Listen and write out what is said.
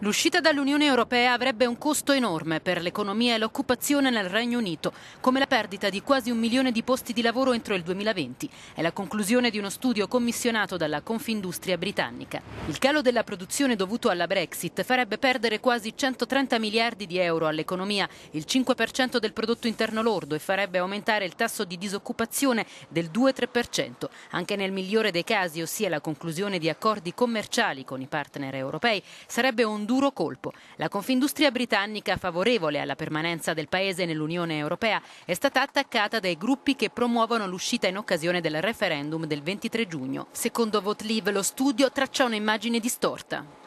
L'uscita dall'Unione Europea avrebbe un costo enorme per l'economia e l'occupazione nel Regno Unito, come la perdita di quasi un milione di posti di lavoro entro il 2020. È la conclusione di uno studio commissionato dalla Confindustria britannica. Il calo della produzione dovuto alla Brexit farebbe perdere quasi 130 miliardi di euro all'economia, il 5% del prodotto interno lordo e farebbe aumentare il tasso di disoccupazione del 2-3%. Anche nel migliore dei casi, ossia la conclusione di accordi commerciali con i partner europei, sarebbe un duro colpo. La Confindustria britannica, favorevole alla permanenza del paese nell'Unione Europea, è stata attaccata dai gruppi che promuovono l'uscita in occasione del referendum del 23 giugno. Secondo VoteLeave lo studio traccia un'immagine distorta.